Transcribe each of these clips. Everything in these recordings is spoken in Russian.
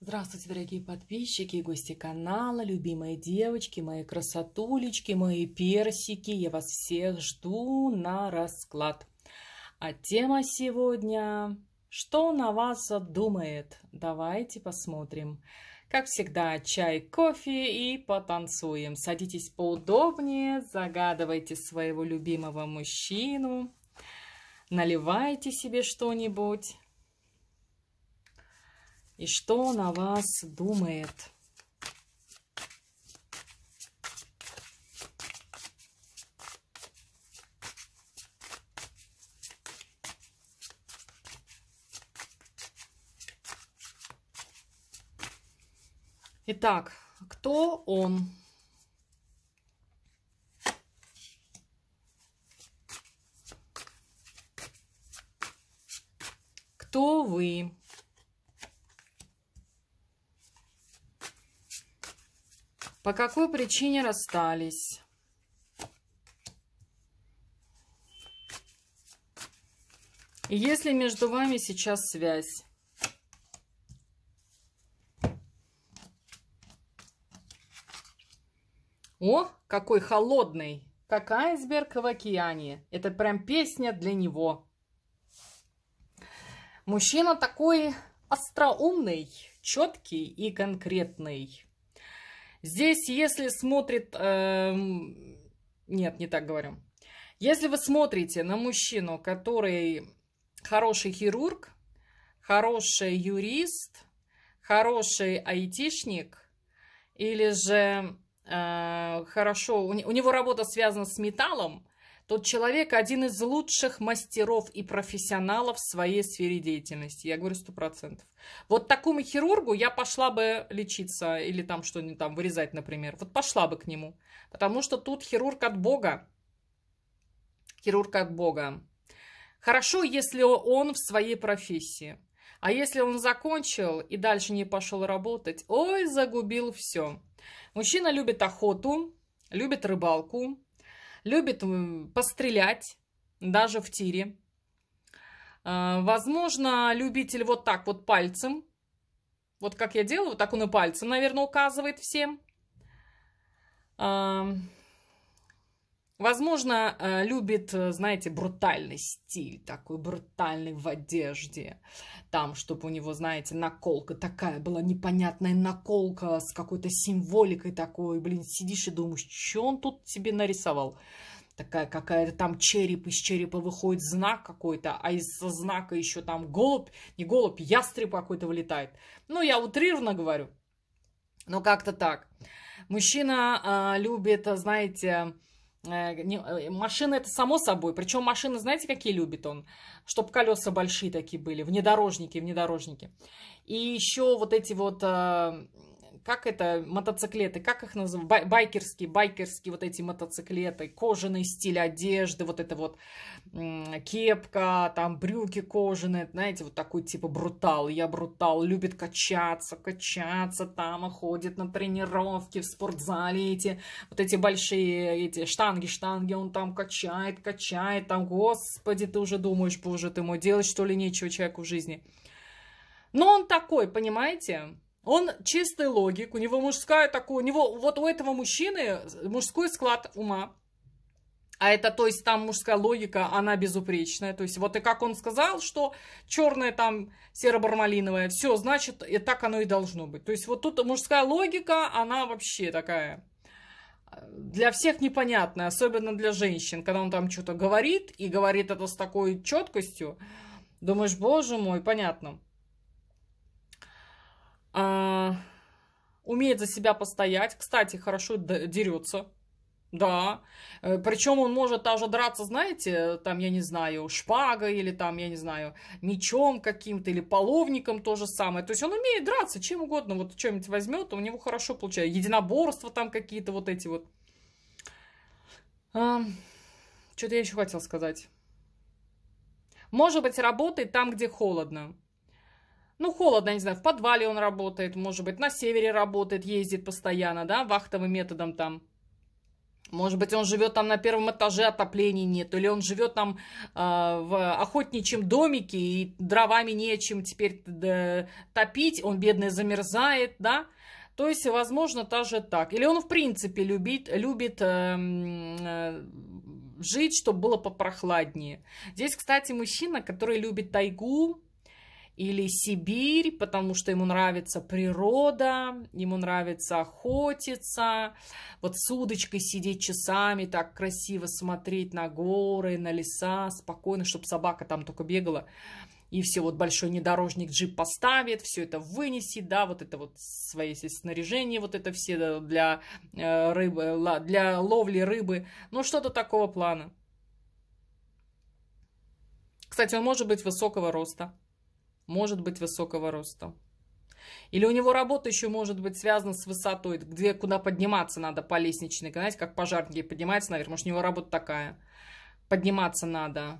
Здравствуйте, дорогие подписчики гости канала, любимые девочки, мои красотулечки, мои персики. Я вас всех жду на расклад. А тема сегодня «Что на вас задумает? Давайте посмотрим. Как всегда, чай, кофе и потанцуем. Садитесь поудобнее, загадывайте своего любимого мужчину, наливайте себе что-нибудь и что на вас думает. Итак, кто он? Кто вы? По какой причине расстались? Если между вами сейчас связь? О, какой холодный! Как айсберг в океане. Это прям песня для него. Мужчина такой остроумный, четкий и конкретный. Здесь, если смотрит... Э, нет, не так говорю. Если вы смотрите на мужчину, который хороший хирург, хороший юрист, хороший айтишник, или же э, хорошо, у, у него работа связана с металлом, тот человек один из лучших мастеров и профессионалов в своей сфере деятельности. Я говорю сто процентов. Вот такому хирургу я пошла бы лечиться или там что-нибудь там вырезать, например. Вот пошла бы к нему. Потому что тут хирург от Бога. Хирург от Бога. Хорошо, если он в своей профессии. А если он закончил и дальше не пошел работать, ой, загубил все. Мужчина любит охоту, любит рыбалку, любит пострелять, даже в тире. А, возможно, любитель вот так вот пальцем. Вот как я делаю, вот так он и пальцем, наверное, указывает всем. А, Возможно, э, любит, э, знаете, брутальный стиль, такой брутальный в одежде. Там, чтобы у него, знаете, наколка такая была, непонятная наколка с какой-то символикой такой. Блин, сидишь и думаешь, что он тут тебе нарисовал? Такая какая-то там череп, из черепа выходит знак какой-то, а из знака еще там голубь, не голубь, ястреб какой-то вылетает. Ну, я утрированно говорю, но как-то так. Мужчина э, любит, э, знаете, Э, э, машина это само собой. Причем машины, знаете, какие любит он? Чтобы колеса большие такие были, внедорожники, внедорожники. И еще вот эти вот э, как это, мотоциклеты, как их называют, Бай, байкерские, байкерские вот эти мотоциклеты, кожаный стиль одежды, вот это вот кепка, там брюки кожаные, знаете, вот такой типа брутал, я брутал, любит качаться, качаться там, ходит на тренировки в спортзале эти, вот эти большие эти штанги, штанги, он там качает, качает, там, господи, ты уже думаешь, боже ты мой, делать что ли нечего человеку в жизни. Но он такой, понимаете? Он чистый логик, у него мужская такая, у него, вот у этого мужчины мужской склад ума, а это, то есть, там мужская логика, она безупречная. То есть, вот и как он сказал, что черное там серо-бармалиновое, все, значит, и так оно и должно быть. То есть, вот тут мужская логика, она вообще такая э, для всех непонятная, особенно для женщин, когда он там что-то говорит, и говорит это с такой четкостью, думаешь, боже мой, понятно а, умеет за себя постоять. Кстати, хорошо дерется. Да. Э, Причем он может даже драться, знаете, там, я не знаю, шпагой или там, я не знаю, мечом каким-то или половником то же самое. То есть он умеет драться чем угодно. Вот чем-нибудь возьмет, у него хорошо получается. единоборство там какие-то вот эти вот. А, Что-то я еще хотел сказать. Может быть, работает там, где холодно ну, холодно, не знаю, в подвале он работает, может быть, на севере работает, ездит постоянно, да, вахтовым методом там. Может быть, он живет там на первом этаже, отопления нет, или он живет там э, в охотничьем домике, и дровами нечем теперь топить, он, бедный, замерзает, да. То есть, возможно, даже так. Или он, в принципе, любит, любит э, э, жить, чтобы было попрохладнее. Здесь, кстати, мужчина, который любит тайгу, или Сибирь, потому что ему нравится природа, ему нравится охотиться, вот с удочкой сидеть часами, так красиво смотреть на горы, на леса, спокойно, чтобы собака там только бегала, и все, вот большой внедорожник джип поставит, все это вынесет, да, вот это вот свои снаряжение, вот это все для, э, рыбы, для ловли рыбы, ну что-то такого плана. Кстати, он может быть высокого роста может быть высокого роста. Или у него работа еще может быть связана с высотой, где, куда подниматься надо по лестничной, знаете, как пожарники поднимаются наверх, может, у него работа такая. Подниматься надо.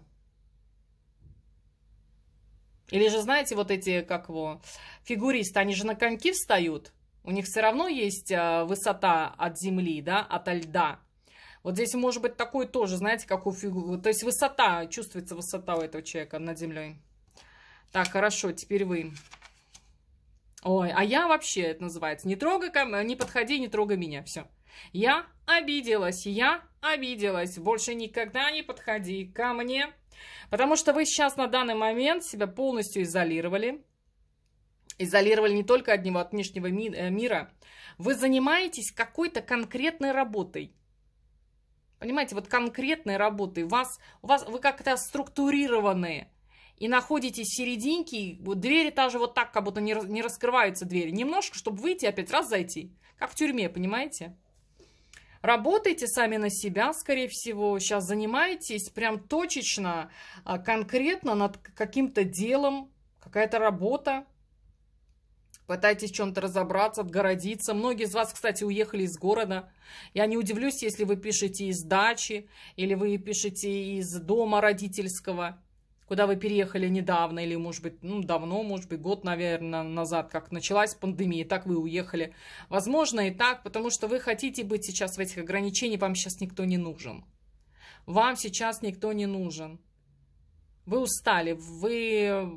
Или же, знаете, вот эти, как его, фигуристы, они же на коньки встают. У них все равно есть а, высота от земли, да, от льда. Вот здесь может быть такой тоже, знаете, как у фигуры. То есть высота, чувствуется высота у этого человека над землей. Так, хорошо, теперь вы. Ой, а я вообще, это называется, не трогай ко мне, э, не подходи, не трогай меня, все. Я обиделась, я обиделась, больше никогда не подходи ко мне. Потому что вы сейчас на данный момент себя полностью изолировали. Изолировали не только от него, от внешнего ми э, мира. Вы занимаетесь какой-то конкретной работой. Понимаете, вот конкретной работой. Вас, у вас, вы как-то структурированные и находитесь в серединке, вот двери даже вот так, как будто не, не раскрываются двери. Немножко, чтобы выйти, опять раз зайти. Как в тюрьме, понимаете? Работайте сами на себя, скорее всего. Сейчас занимаетесь прям точечно, а, конкретно над каким-то делом, какая-то работа. Пытайтесь в чем-то разобраться, отгородиться. Многие из вас, кстати, уехали из города. Я не удивлюсь, если вы пишете из дачи или вы пишете из дома родительского куда вы переехали недавно или, может быть, ну, давно, может быть, год, наверное, назад, как началась пандемия, и так вы уехали. Возможно, и так, потому что вы хотите быть сейчас в этих ограничениях, вам сейчас никто не нужен. Вам сейчас никто не нужен. Вы устали, вы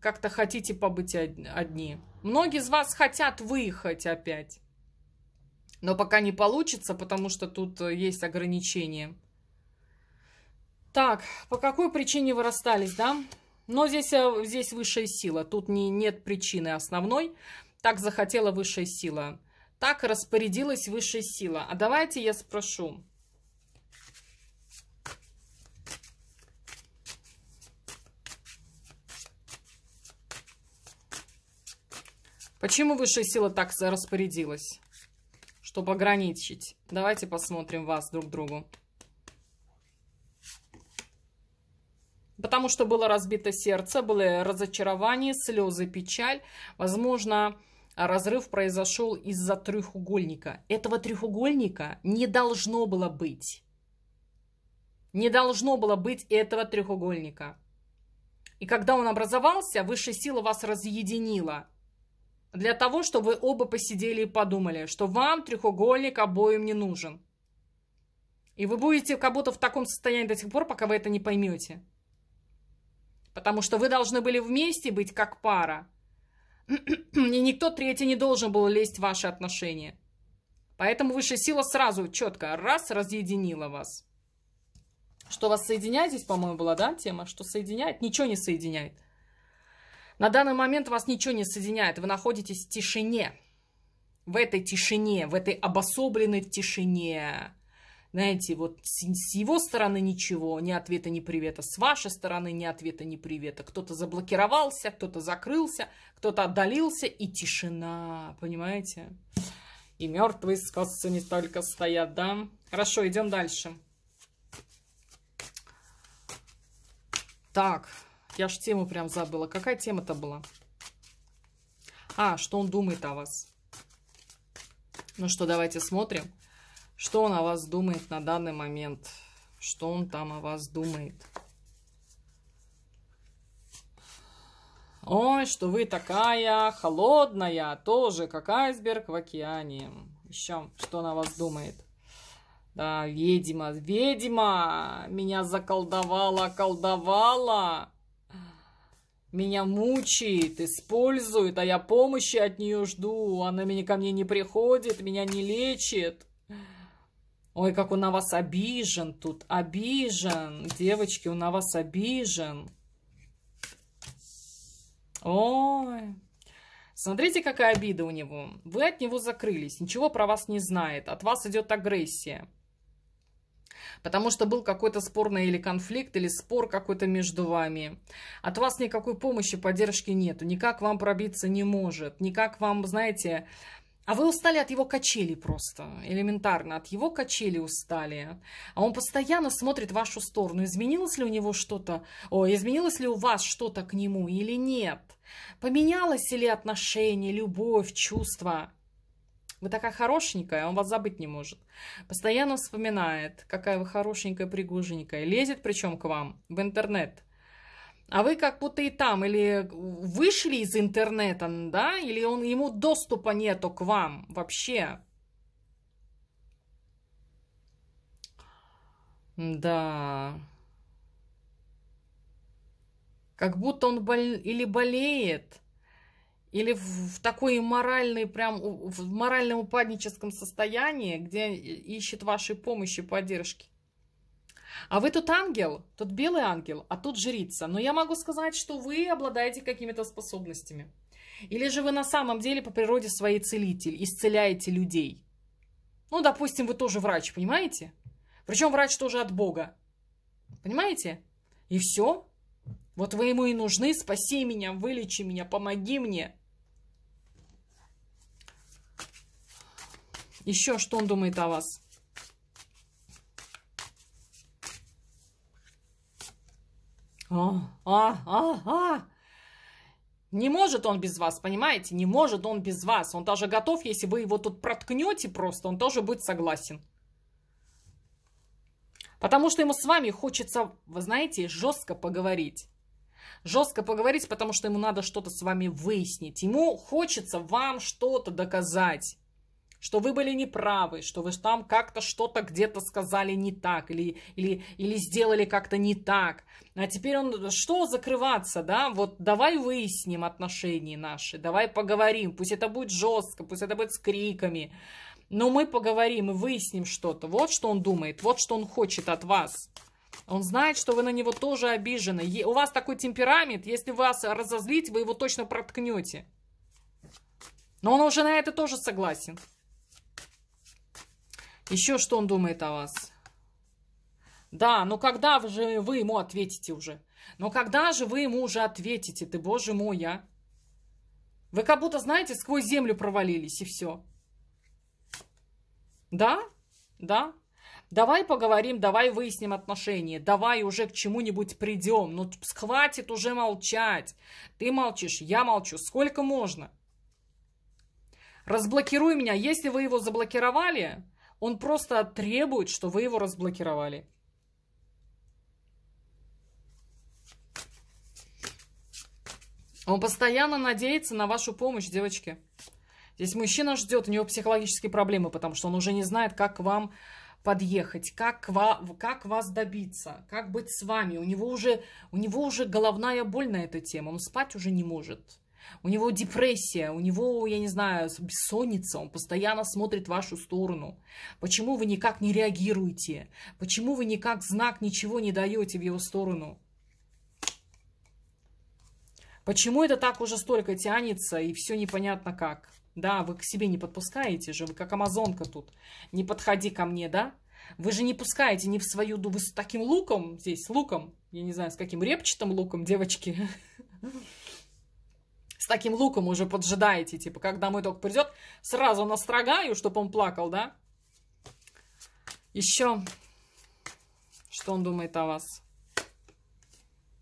как-то хотите побыть одни. Многие из вас хотят выехать опять. Но пока не получится, потому что тут э, есть ограничения. Так, по какой причине вы расстались, да? Но здесь, э, здесь высшая сила. Тут не, нет причины основной. Так захотела высшая сила. Так распорядилась высшая сила. А давайте я спрошу. Почему высшая сила так распорядилась? Чтобы ограничить. Давайте посмотрим вас друг другу. Потому что было разбито сердце, были разочарования, слезы, печаль. Возможно, разрыв произошел из-за треугольника. Этого треугольника не должно было быть. Не должно было быть этого треугольника. И когда он образовался, высшая сила вас разъединила. Для того, чтобы вы оба посидели и подумали, что вам треугольник обоим не нужен. И вы будете как будто в таком состоянии до тех пор, пока вы это не поймете потому что вы должны были вместе быть как пара. И никто третий не должен был лезть в ваши отношения. Поэтому высшая сила сразу четко раз разъединила вас. Что вас соединяет здесь, по-моему, была, да, тема? Что соединяет? Ничего не соединяет. На данный момент вас ничего не соединяет. Вы находитесь в тишине. В этой тишине, в этой обособленной тишине. Знаете, вот с, с его стороны ничего, ни ответа, ни привета. С вашей стороны ни ответа, ни привета. Кто-то заблокировался, кто-то закрылся, кто-то отдалился и тишина, понимаете? И мертвые с не только стоят, да? Хорошо, идем дальше. Так, я ж тему прям забыла. Какая тема-то была? А, что он думает о вас? Ну что, давайте смотрим. Что он о вас думает на данный момент? Что он там о вас думает? Ой, что вы такая холодная, тоже как айсберг в океане. Еще что она вас думает? Да, ведьма, ведьма, меня заколдовала, колдовала. Меня мучает, использует, а я помощи от нее жду. Она меня ко мне не приходит, меня не лечит. Ой, как он на вас обижен тут. Обижен. Девочки, он на вас обижен. Ой. Смотрите, какая обида у него. Вы от него закрылись. Ничего про вас не знает. От вас идет агрессия. Потому что был какой-то спорный или конфликт, или спор какой-то между вами. От вас никакой помощи, поддержки нету. Никак вам пробиться не может. Никак вам, знаете, а вы устали от его качели просто, элементарно, от его качели устали. А он постоянно смотрит в вашу сторону. Изменилось ли у него что-то, о, изменилось ли у вас что-то к нему или нет? Поменялось ли отношение, любовь, чувства? Вы такая хорошенькая, а он вас забыть не может. Постоянно вспоминает, какая вы хорошенькая, пригуженькая. Лезет причем к вам в интернет а вы как будто и там, или вышли из интернета, да, или он, ему доступа нету к вам вообще. Да. Как будто он бол... или болеет, или в, в такой моральной, прям в моральном упадническом состоянии, где ищет вашей помощи, поддержки. А вы тут ангел, тут белый ангел, а тут жрица. Но я могу сказать, что вы обладаете какими-то способностями. Или же вы на самом деле по природе своей целитель, исцеляете людей. Ну, допустим, вы тоже врач, понимаете? Причем врач тоже от Бога. Понимаете? И все. Вот вы ему и нужны. Спаси меня, вылечи меня, помоги мне. Еще что он думает о вас? А, а, а, а. Не может он без вас, понимаете? Не может он без вас. Он даже готов, если вы его тут проткнете просто, он тоже будет согласен. Потому что ему с вами хочется, вы знаете, жестко поговорить. Жестко поговорить, потому что ему надо что-то с вами выяснить. Ему хочется вам что-то доказать что вы были неправы, что вы там как-то что-то где-то сказали не так или, или, или сделали как-то не так. А теперь он, что закрываться, да, вот давай выясним отношения наши, давай поговорим, пусть это будет жестко, пусть это будет с криками, но мы поговорим и выясним что-то. Вот что он думает, вот что он хочет от вас. Он знает, что вы на него тоже обижены. У вас такой темперамент, если вас разозлить, вы его точно проткнете. Но он уже на это тоже согласен. Еще что он думает о вас? Да, но когда же вы ему ответите уже? Но когда же вы ему уже ответите? Ты, боже мой, я. Вы как будто, знаете, сквозь землю провалились и все. Да? Да? Давай поговорим, давай выясним отношения, давай уже к чему-нибудь придем. Ну, хватит уже молчать. Ты молчишь, я молчу. Сколько можно? Разблокируй меня. Если вы его заблокировали, он просто требует, что вы его разблокировали. Он постоянно надеется на вашу помощь, девочки. Здесь мужчина ждет, у него психологические проблемы, потому что он уже не знает, как к вам подъехать, как, к ва как вас добиться, как быть с вами. У него, уже, у него уже головная боль на эту тему, он спать уже не может у него депрессия, у него, я не знаю, бессонница, он постоянно смотрит в вашу сторону. Почему вы никак не реагируете? Почему вы никак знак ничего не даете в его сторону? Почему это так уже столько тянется и все непонятно как? Да, вы к себе не подпускаете же, вы как амазонка тут. Не подходи ко мне, да? Вы же не пускаете не в свою... Вы с таким луком здесь, луком, я не знаю, с каким репчатым луком, девочки таким луком уже поджидаете, типа, как домой только придет, сразу настрогаю, чтобы он плакал, да? Еще, что он думает о вас?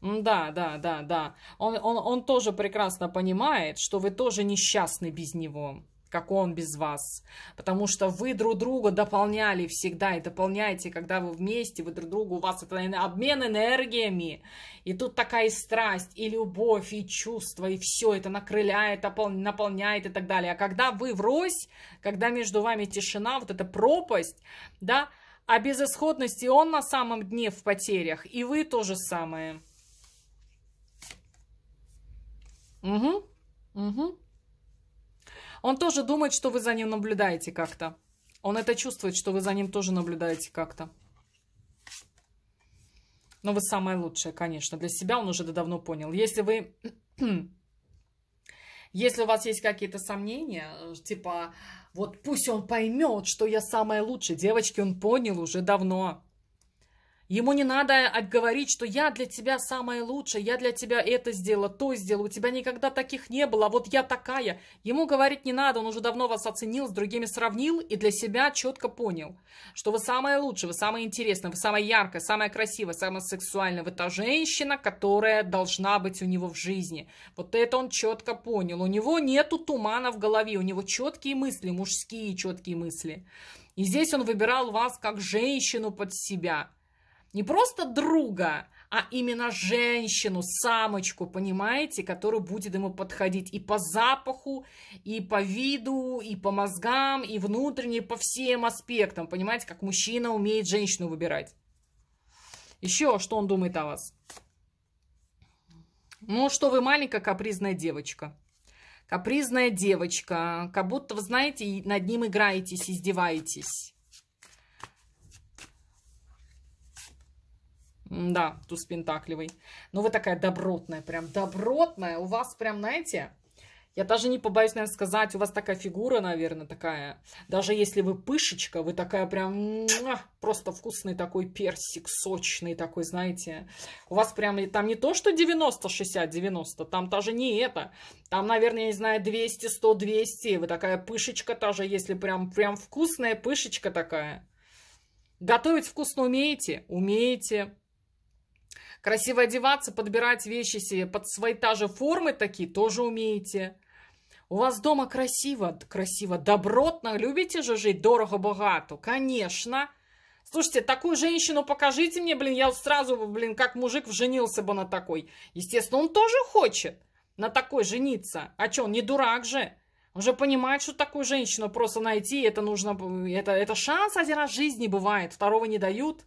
Да, да, да, да. Он, он, он тоже прекрасно понимает, что вы тоже несчастны без него как он без вас. Потому что вы друг друга дополняли всегда и дополняете, когда вы вместе, вы друг другу, у вас это обмен энергиями. И тут такая страсть, и любовь, и чувство, и все это накрыляет, наполняет и так далее. А когда вы врозь, когда между вами тишина, вот эта пропасть, да, а безысходность, и он на самом дне в потерях, и вы тоже самое. Угу, угу. Он тоже думает, что вы за ним наблюдаете как-то. Он это чувствует, что вы за ним тоже наблюдаете как-то. Но вы самое лучшее, конечно. Для себя он уже давно понял. Если вы... Если у вас есть какие-то сомнения, типа, вот пусть он поймет, что я самая лучшая. Девочки, он понял уже давно. Ему не надо говорить, что я для тебя самая лучшая, я для тебя это сделала, то сделала, у тебя никогда таких не было, а вот я такая. Ему говорить не надо, он уже давно вас оценил, с другими сравнил и для себя четко понял, что вы самая лучшая, вы самая интересная, вы самая яркая, самая красивая, самая сексуальная, вы та женщина, которая должна быть у него в жизни. Вот это он четко понял. У него нету тумана в голове, у него четкие мысли, мужские четкие мысли. И здесь он выбирал вас как женщину под себя – не просто друга, а именно женщину, самочку, понимаете, которая будет ему подходить и по запаху, и по виду, и по мозгам, и внутренне, по всем аспектам, понимаете, как мужчина умеет женщину выбирать. Еще, что он думает о вас? Ну, что вы маленькая капризная девочка. Капризная девочка, как будто, вы знаете, над ним играетесь, издеваетесь. Да, туз пентакливый. Но ну, вы такая добротная, прям добротная. У вас прям, знаете, я даже не побоюсь, наверное, сказать, у вас такая фигура, наверное, такая. Даже если вы пышечка, вы такая прям просто вкусный такой персик, сочный такой, знаете. У вас прям там не то, что 90, 60, 90, там даже не это. Там, наверное, я не знаю, 200, 100, 200. Вы такая пышечка даже, если прям, прям вкусная пышечка такая. Готовить вкусно умеете? Умеете. Красиво одеваться, подбирать вещи себе под свои та же формы такие тоже умеете. У вас дома красиво, красиво, добротно. Любите же жить дорого-богато? Конечно. Слушайте, такую женщину покажите мне, блин, я сразу, блин, как мужик женился бы на такой. Естественно, он тоже хочет на такой жениться. А что, он не дурак же? Он же понимает, что такую женщину просто найти, это нужно, это, это шанс один раз в жизни бывает, второго не дают.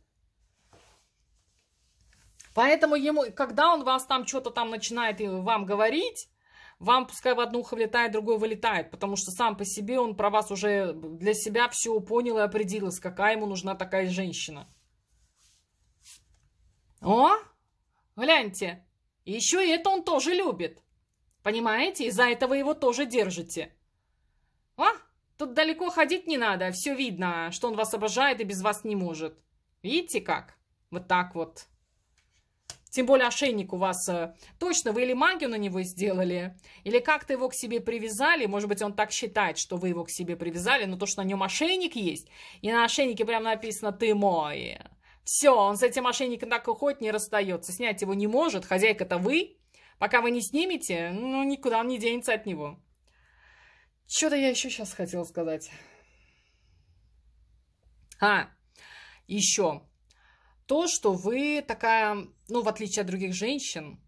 Поэтому ему, когда он вас там что-то там начинает вам говорить, вам пускай в одно ухо влетает, другое вылетает, потому что сам по себе он про вас уже для себя все понял и определился, какая ему нужна такая женщина. О, гляньте, еще и это он тоже любит. Понимаете, из-за этого его тоже держите. О, тут далеко ходить не надо, все видно, что он вас обожает и без вас не может. Видите как? Вот так вот. Тем более ошейник у вас э, точно, вы или магию на него сделали, или как-то его к себе привязали, может быть, он так считает, что вы его к себе привязали, но то, что на нем ошейник есть, и на ошейнике прям написано «ты мой». Все, он с этим ошейником так уходит, не расстается, снять его не может, хозяйка это вы, пока вы не снимете, ну, никуда он не денется от него. Что-то я еще сейчас хотела сказать. А, еще то, что вы такая, ну, в отличие от других женщин,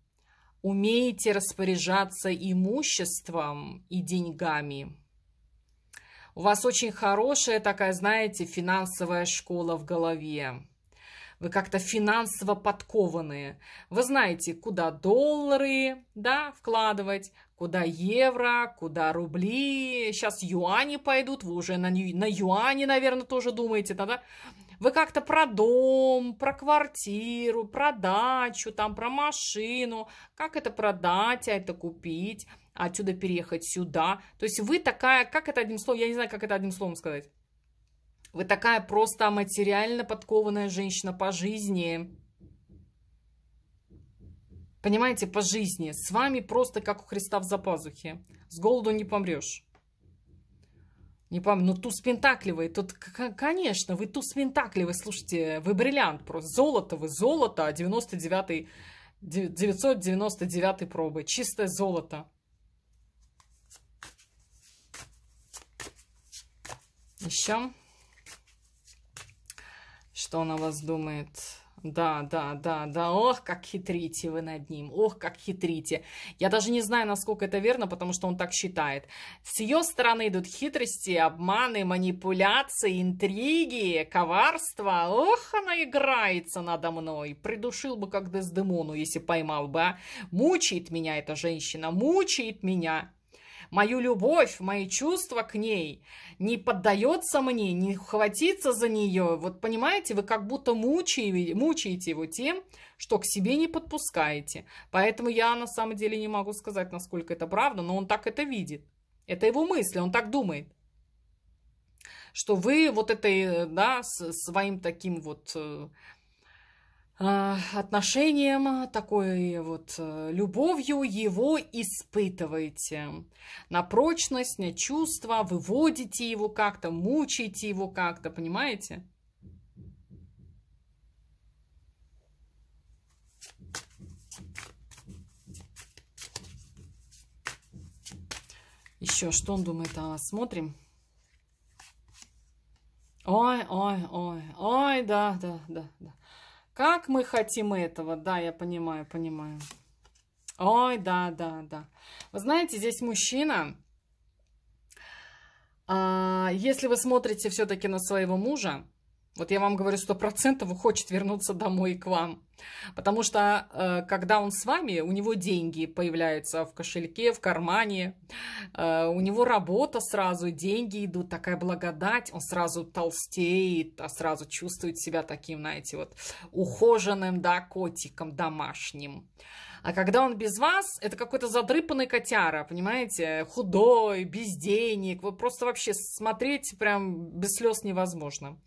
умеете распоряжаться имуществом и деньгами. У вас очень хорошая такая, знаете, финансовая школа в голове. Вы как-то финансово подкованные. Вы знаете, куда доллары да, вкладывать, куда евро, куда рубли. Сейчас юани пойдут, вы уже на, на юане, наверное, тоже думаете. тогда. да? вы как-то про дом, про квартиру, про дачу, там, про машину, как это продать, а это купить, а отсюда переехать сюда. То есть вы такая, как это одним словом, я не знаю, как это одним словом сказать. Вы такая просто материально подкованная женщина по жизни. Понимаете, по жизни. С вами просто как у Христа в запазухе. С голоду не помрешь. Не помню, ну туз пентакливый, тут, конечно, вы туз пентакливый, слушайте, вы бриллиант просто, золото вы, золото, 99 999 пробы, чистое золото. Еще, что она вас думает? да, да, да, да, ох, как хитрите вы над ним, ох, как хитрите. Я даже не знаю, насколько это верно, потому что он так считает. С ее стороны идут хитрости, обманы, манипуляции, интриги, коварство. Ох, она играется надо мной. Придушил бы как Дездемону, если поймал бы, а. Мучает меня эта женщина, мучает меня мою любовь, мои чувства к ней, не поддается мне, не хватится за нее. Вот понимаете, вы как будто мучаете, мучаете его тем, что к себе не подпускаете. Поэтому я на самом деле не могу сказать, насколько это правда, но он так это видит. Это его мысли, он так думает что вы вот этой, э, да, своим таким вот э, а, отношением, такой вот э, любовью его испытываете на прочность, на чувства, выводите его как-то, мучаете его как-то, понимаете? Еще что он думает о а, вас? Смотрим. Ой, ой, ой, ой, да, да, да, да. Как мы хотим этого? Да, я понимаю, понимаю. Ой, да, да, да. Вы знаете, здесь мужчина, а, если вы смотрите все-таки на своего мужа, вот я вам говорю, сто процентов хочет вернуться домой к вам. Потому что, э, когда он с вами, у него деньги появляются в кошельке, в кармане. Э, у него работа сразу, деньги идут, такая благодать. Он сразу толстеет, а сразу чувствует себя таким, знаете, вот ухоженным, да, котиком домашним. А когда он без вас, это какой-то задрыпанный котяра, понимаете? Худой, без денег. Вот просто вообще смотреть прям без слез невозможно.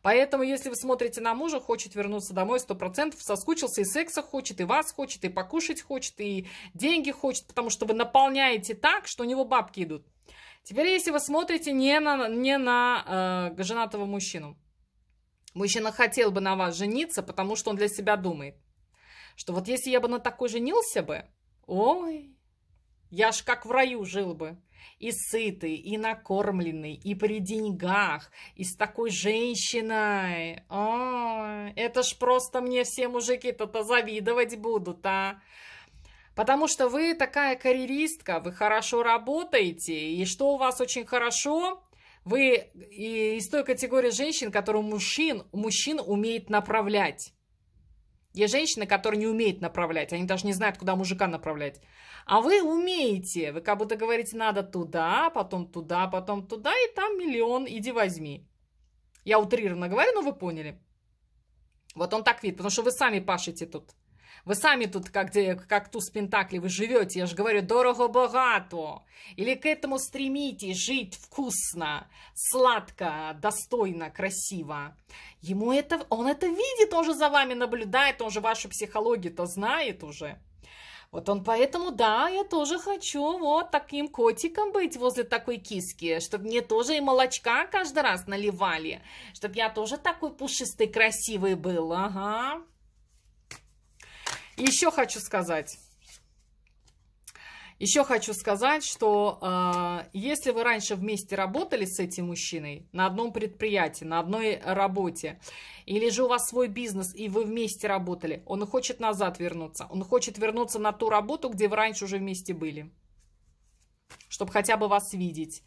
Поэтому, если вы смотрите на мужа, хочет вернуться домой 100%, соскучился и секса хочет, и вас хочет, и покушать хочет, и деньги хочет, потому что вы наполняете так, что у него бабки идут. Теперь, если вы смотрите не на, не на э, женатого мужчину, мужчина хотел бы на вас жениться, потому что он для себя думает – что вот если я бы на такой женился бы, ой, я ж как в раю жил бы. И сытый, и накормленный, и при деньгах, и с такой женщиной. О, а, это ж просто мне все мужики то завидовать будут, а. Потому что вы такая карьеристка, вы хорошо работаете, и что у вас очень хорошо, вы из той категории женщин, которую мужчин, мужчин умеет направлять. Есть женщины, которые не умеют направлять, они даже не знают, куда мужика направлять. А вы умеете, вы как будто говорите, надо туда, потом туда, потом туда, и там миллион, иди возьми. Я утрированно говорю, но вы поняли. Вот он так видит, потому что вы сами пашете тут. Вы сами тут как, как туз Пентакли, вы живете, я же говорю, дорого-богато. Или к этому стремитесь жить вкусно, сладко, достойно, красиво. Ему это, он это видит, он же за вами наблюдает, он же вашу психологию-то знает уже. Вот он поэтому, да, я тоже хочу вот таким котиком быть возле такой киски, чтобы мне тоже и молочка каждый раз наливали, чтобы я тоже такой пушистый красивый был, ага. Еще хочу сказать. Еще хочу сказать, что э, если вы раньше вместе работали с этим мужчиной на одном предприятии, на одной работе, или же у вас свой бизнес, и вы вместе работали, он хочет назад вернуться. Он хочет вернуться на ту работу, где вы раньше уже вместе были. Чтобы хотя бы вас видеть.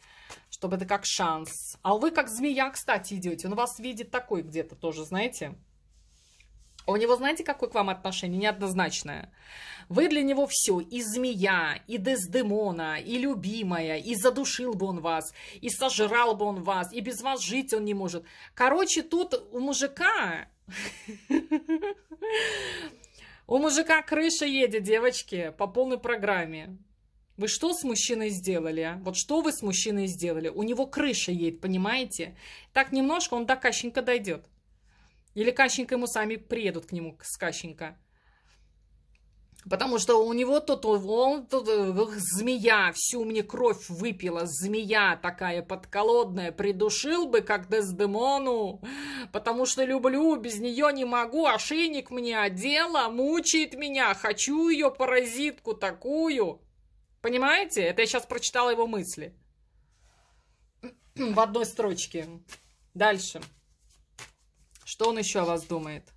Чтобы это как шанс. А вы как змея, кстати, идете. Он вас видит такой где-то тоже, знаете. У него, знаете, какое к вам отношение? Неоднозначное. Вы для него все. И змея, и Дездемона, и любимая, и задушил бы он вас, и сожрал бы он вас, и без вас жить он не может. Короче, тут у мужика... У мужика крыша едет, девочки, по полной программе. Вы что с мужчиной сделали? А? Вот что вы с мужчиной сделали? У него крыша едет, понимаете? Так немножко он до кащенька дойдет. Или Кащенко ему сами приедут к нему, с Кащенко. Потому что у него тут, он, тут змея, всю мне кровь выпила, змея такая подколодная, придушил бы, как Дездемону, потому что люблю, без нее не могу, ошейник мне одела, мучает меня, хочу ее паразитку такую. Понимаете? Это я сейчас прочитала его мысли. В одной строчке. Дальше. Что он еще о вас думает?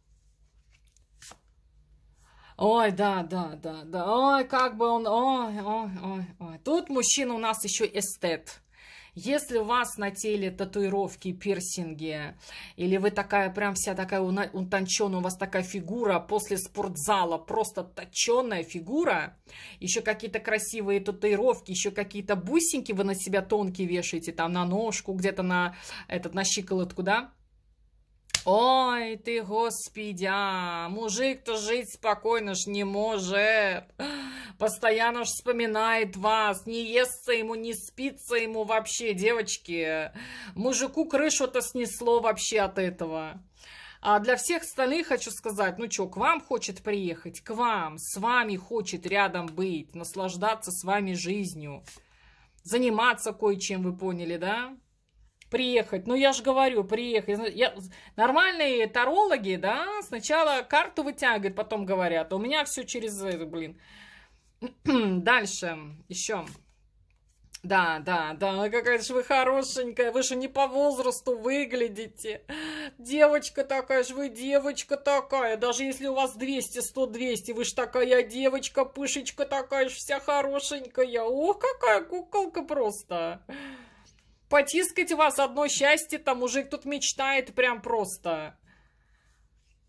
Ой, да, да, да, да. Ой, как бы он... Ой, ой, ой, ой. Тут мужчина у нас еще эстет. Если у вас на теле татуировки, пирсинги, или вы такая прям вся такая утонченная, у вас такая фигура после спортзала, просто точеная фигура, еще какие-то красивые татуировки, еще какие-то бусинки вы на себя тонкие вешаете, там на ножку, где-то на, этот, на щиколотку, да, Ой ты, господи, а, мужик-то жить спокойно ж не может. Постоянно ж вспоминает вас, не естся ему, не спится ему вообще, девочки. Мужику крышу-то снесло вообще от этого. А для всех остальных хочу сказать, ну что, к вам хочет приехать, к вам, с вами хочет рядом быть, наслаждаться с вами жизнью, заниматься кое-чем, вы поняли, да? приехать. Ну, я же говорю, приехать. Я... Нормальные тарологи, да, сначала карту вытягивают, потом говорят. А у меня все через это, блин. Дальше, еще. Да, да, да, какая же вы хорошенькая, вы же не по возрасту выглядите. Девочка такая же, вы девочка такая, даже если у вас 200, 100, 200, вы же такая девочка, пышечка такая же, вся хорошенькая. Ох, какая куколка просто. Просто потискать вас одно счастье там мужик тут мечтает прям просто.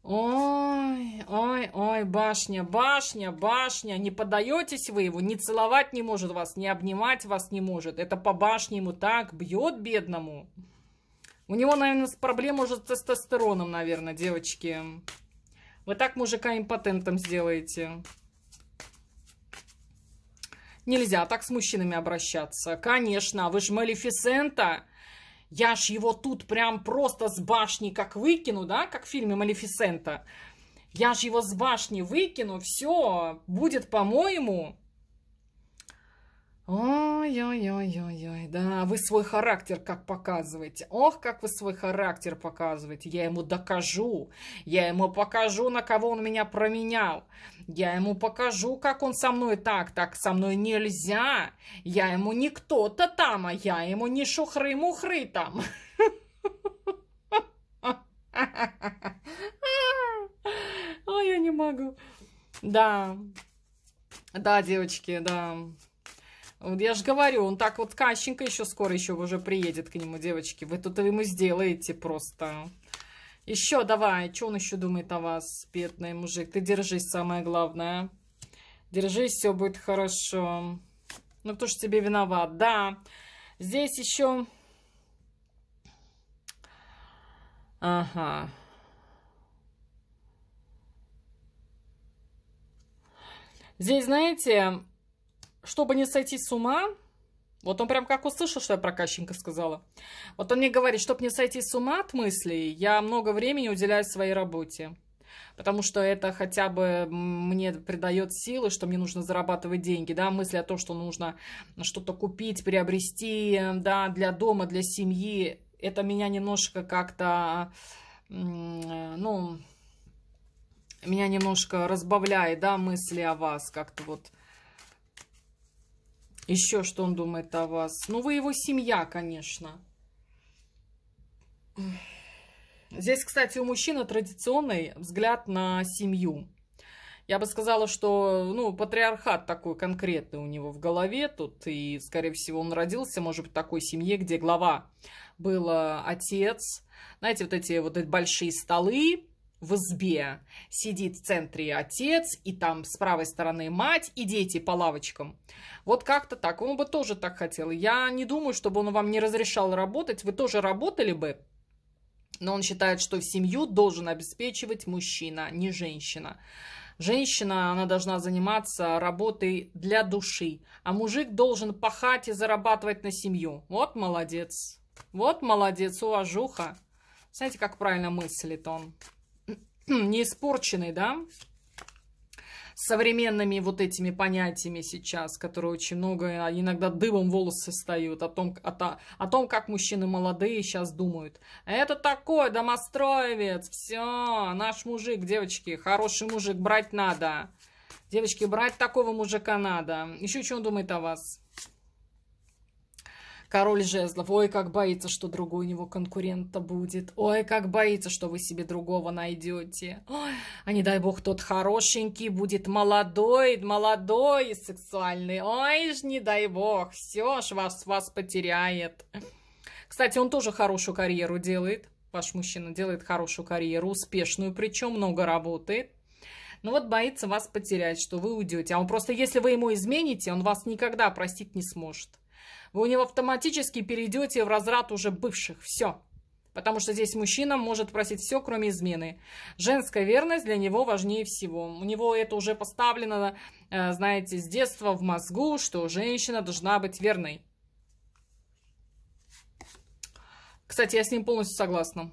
Ой, ой, ой, башня, башня, башня. Не подаетесь вы его, не целовать не может вас, не обнимать вас не может. Это по башне ему так бьет бедному. У него, наверное, проблема уже с тестостероном, наверное, девочки. Вы так мужика импотентом сделаете. Нельзя так с мужчинами обращаться. Конечно, вы ж Малефисента. Я ж его тут прям просто с башни как выкину, да, как в фильме Малефисента. Я ж его с башни выкину, все, будет по-моему. Ой-ой-ой-ой-ой, да, вы свой характер как показываете. Ох, как вы свой характер показываете. Я ему докажу. Я ему покажу, на кого он меня променял. Я ему покажу, как он со мной так, так со мной нельзя. Я ему не кто-то там, а я ему не шухры-мухры там. Ой, я не могу. Да, да, девочки, да. Вот я же говорю, он так вот Кащенко еще скоро еще уже приедет к нему, девочки. Вы тут ему сделаете просто. Еще давай, что он еще думает о вас, бедный мужик? Ты держись, самое главное. Держись, все будет хорошо. Ну, кто ж тебе виноват? Да, здесь еще... Ага. Здесь, знаете, чтобы не сойти с ума, вот он прям как услышал, что я про проказченька сказала. Вот он мне говорит, чтобы не сойти с ума от мыслей, я много времени уделяю своей работе. Потому что это хотя бы мне придает силы, что мне нужно зарабатывать деньги, да, мысли о том, что нужно что-то купить, приобрести, да, для дома, для семьи. Это меня немножко как-то, ну, меня немножко разбавляет, да, мысли о вас как-то вот еще что он думает о вас? Ну, вы его семья, конечно. Здесь, кстати, у мужчины традиционный взгляд на семью. Я бы сказала, что, ну, патриархат такой конкретный у него в голове тут, и, скорее всего, он родился, может быть, в такой семье, где глава был отец. Знаете, вот эти вот эти большие столы, в избе сидит в центре отец, и там с правой стороны мать, и дети по лавочкам. Вот как-то так. Он бы тоже так хотел. Я не думаю, чтобы он вам не разрешал работать. Вы тоже работали бы, но он считает, что семью должен обеспечивать мужчина, а не женщина. Женщина, она должна заниматься работой для души, а мужик должен пахать и зарабатывать на семью. Вот молодец. Вот молодец, уважуха. Знаете, как правильно мыслит он не испорченный, да, современными вот этими понятиями сейчас, которые очень много, иногда дыбом волосы встают, о том, о, о том, как мужчины молодые сейчас думают. Это такой домостроевец, все, наш мужик, девочки, хороший мужик, брать надо. Девочки, брать такого мужика надо. Еще что он думает о вас? король жезлов. Ой, как боится, что другой у него конкурента будет. Ой, как боится, что вы себе другого найдете. Ой, а не дай бог, тот хорошенький будет молодой, молодой и сексуальный. Ой ж, не дай бог, все ж вас, вас потеряет. Кстати, он тоже хорошую карьеру делает. Ваш мужчина делает хорошую карьеру, успешную, причем много работает. Но ну вот боится вас потерять, что вы уйдете. А он просто, если вы ему измените, он вас никогда простить не сможет вы у него автоматически перейдете в разряд уже бывших. Все. Потому что здесь мужчина может просить все, кроме измены. Женская верность для него важнее всего. У него это уже поставлено, э, знаете, с детства в мозгу, что женщина должна быть верной. Кстати, я с ним полностью согласна.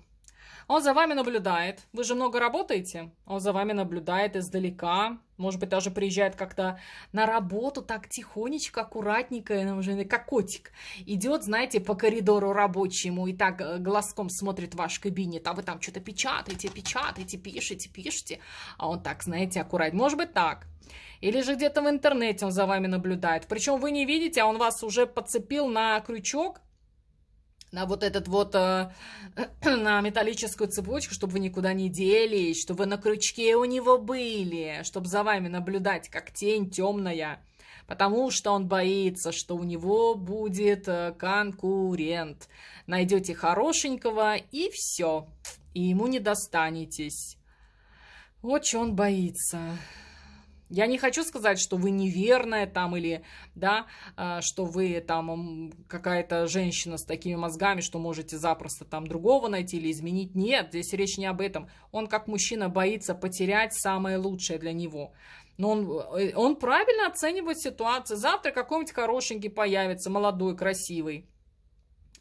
Он за вами наблюдает. Вы же много работаете. Он за вами наблюдает издалека. Может быть, даже приезжает как-то на работу так тихонечко, аккуратненько, ну, уже как котик. Идет, знаете, по коридору рабочему и так э, глазком смотрит ваш кабинет. А вы там что-то печатаете, печатаете, пишете, пишете. А он так, знаете, аккуратно. Может быть, так. Или же где-то в интернете он за вами наблюдает. Причем вы не видите, а он вас уже подцепил на крючок на вот этот вот, э, на металлическую цепочку, чтобы вы никуда не делись, чтобы вы на крючке у него были, чтобы за вами наблюдать, как тень темная, потому что он боится, что у него будет э, конкурент. Найдете хорошенького и все, и ему не достанетесь. Вот чего он боится. Я не хочу сказать, что вы неверная там или, да, а, что вы там какая-то женщина с такими мозгами, что можете запросто там другого найти или изменить. Нет, здесь речь не об этом. Он как мужчина боится потерять самое лучшее для него. Но он, э, он правильно оценивает ситуацию. Завтра какой-нибудь хорошенький появится, молодой, красивый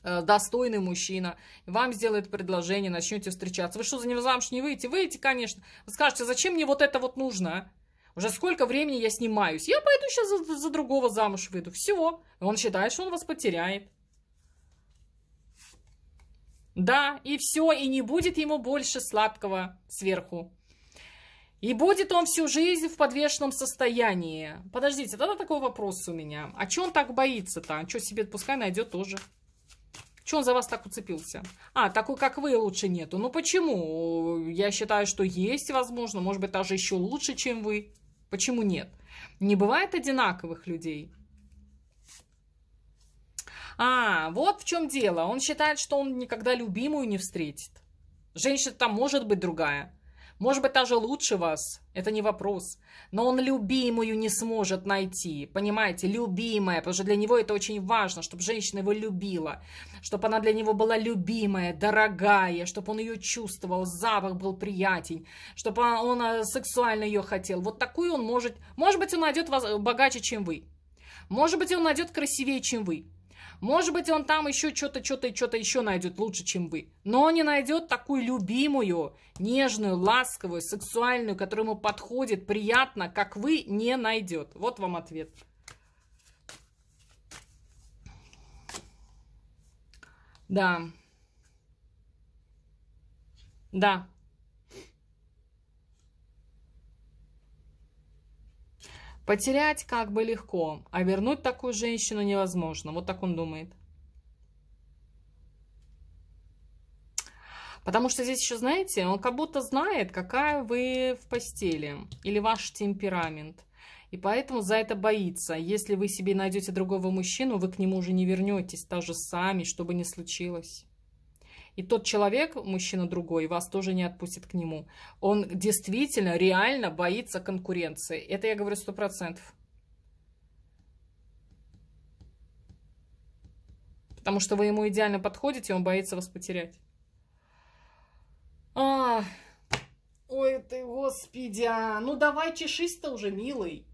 э, достойный мужчина, вам сделает предложение, начнете встречаться. Вы что, за него замуж не выйдете? Выйдете, конечно. Вы скажете, зачем мне вот это вот нужно? А?» Уже сколько времени я снимаюсь? Я пойду сейчас за, за другого замуж выйду. Всего. Он считает, что он вас потеряет. Да, и все, и не будет ему больше сладкого сверху. И будет он всю жизнь в подвешенном состоянии. Подождите, тогда такой вопрос у меня. А че он так боится-то? А что себе пускай найдет тоже? чего он за вас так уцепился? А, такой, как вы, лучше нету. Ну почему? Я считаю, что есть, возможно. Может быть, даже еще лучше, чем вы. Почему нет? Не бывает одинаковых людей. А, вот в чем дело. Он считает, что он никогда любимую не встретит. Женщина там может быть другая. Может быть, даже лучше вас, это не вопрос. Но он любимую не сможет найти, понимаете, любимая, потому что для него это очень важно, чтобы женщина его любила, чтобы она для него была любимая, дорогая, чтобы он ее чувствовал, запах был приятен, чтобы он э, сексуально ее хотел. Вот такую он может... Может быть, он найдет вас э, богаче, чем вы. Может быть, он найдет красивее, чем вы. Может быть, он там еще что-то, что-то что-то еще найдет лучше, чем вы. Но он не найдет такую любимую, нежную, ласковую, сексуальную, которая ему подходит, приятно, как вы, не найдет. Вот вам ответ. Да. Да, Потерять как бы легко, а вернуть такую женщину невозможно. Вот так он думает. Потому что здесь еще, знаете, он как будто знает, какая вы в постели или ваш темперамент. И поэтому за это боится. Если вы себе найдете другого мужчину, вы к нему уже не вернетесь, даже сами, что бы ни случилось. И тот человек, мужчина другой, вас тоже не отпустит к нему. Он действительно, реально боится конкуренции. Это я говорю сто процентов. Потому что вы ему идеально подходите, он боится вас потерять. А, ой ты, господи, а. ну давай чешись-то уже, милый.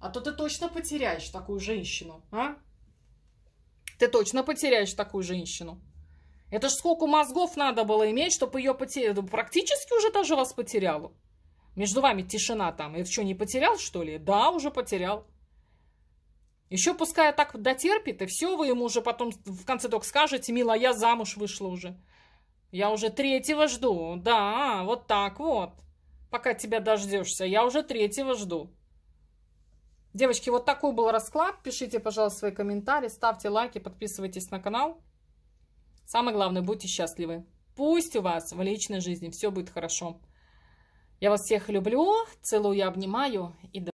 А то ты точно потеряешь такую женщину, а? Ты точно потеряешь такую женщину. Это ж сколько мозгов надо было иметь, чтобы ее потерять. Практически уже даже вас потерял. Между вами тишина там. Это что, не потерял, что ли? Да, уже потерял. Еще пускай так дотерпит, и все, вы ему уже потом в конце только скажете, мила, я замуж вышла уже. Я уже третьего жду. Да, вот так вот. Пока тебя дождешься, я уже третьего жду. Девочки, вот такой был расклад. Пишите, пожалуйста, свои комментарии, ставьте лайки, подписывайтесь на канал. Самое главное, будьте счастливы. Пусть у вас в личной жизни все будет хорошо. Я вас всех люблю, целую, обнимаю и до